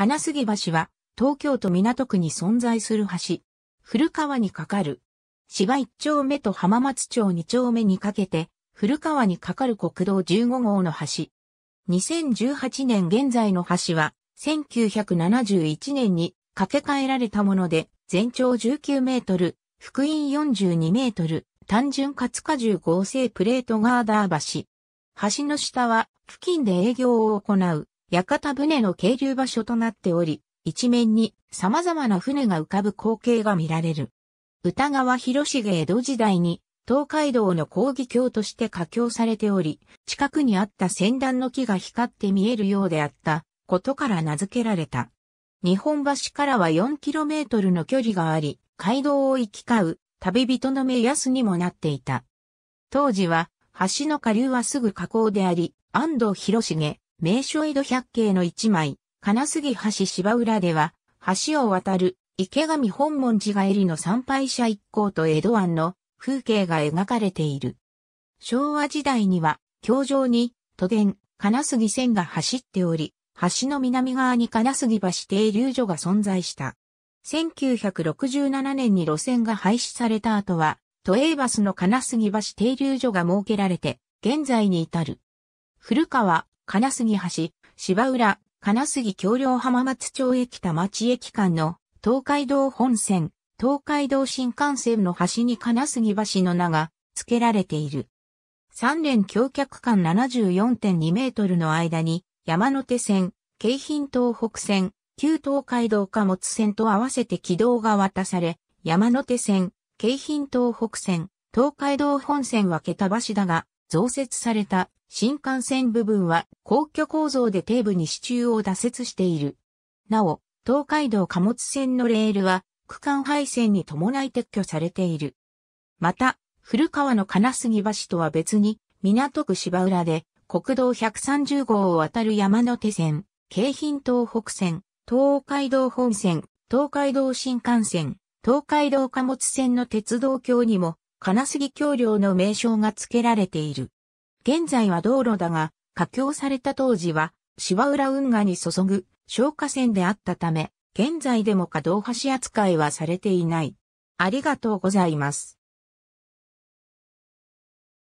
金杉橋は、東京都港区に存在する橋。古川に架かる。芝1丁目と浜松町2丁目にかけて、古川に架かる国道15号の橋。2018年現在の橋は、1971年に架け替えられたもので、全長19メートル、福音42メートル、単純活火荷重合成プレートガーダー橋。橋の下は、付近で営業を行う屋形船の渓流場所となっており、一面に様々な船が浮かぶ光景が見られる。歌川広重江戸時代に東海道の講義橋として架橋されており、近くにあった船団の木が光って見えるようであったことから名付けられた。日本橋からは 4km の距離があり、街道を行き交う旅人の目安にもなっていた。当時は橋の下流はすぐ河口であり、安藤広重、名所江戸百景の一枚、金杉橋芝浦では、橋を渡る池上本門寺帰りの参拝者一行と江戸湾の風景が描かれている。昭和時代には、京城に都電、金杉線が走っており、橋の南側に金杉橋停留所が存在した。1967年に路線が廃止された後は、都営バスの金杉橋停留所が設けられて、現在に至る。古川金杉橋、芝浦、金杉橋梁浜松町駅田町駅間の東海道本線、東海道新幹線の橋に金杉橋の名が付けられている。3連橋脚間74.2メートルの間に山手線、京浜東北線、旧東海道貨物線と合わせて軌道が渡され、山手線、京浜東北線、東海道本線は桁橋だが、増設された新幹線部分は皇居構造で底部に支柱を打設している。なお、東海道貨物線のレールは区間配線に伴い撤去されている。また、古川の金杉橋とは別に、港区芝浦で国道130号を渡る山手線、京浜東北線、東海道本線、東海道新幹線、東海道貨物線の鉄道橋にも金杉橋梁の名称が付けられている。現在は道路だが、架橋された当時は、芝浦運河に注ぐ消火栓であったため、現在でも稼働橋扱いはされていない。ありがとうございます。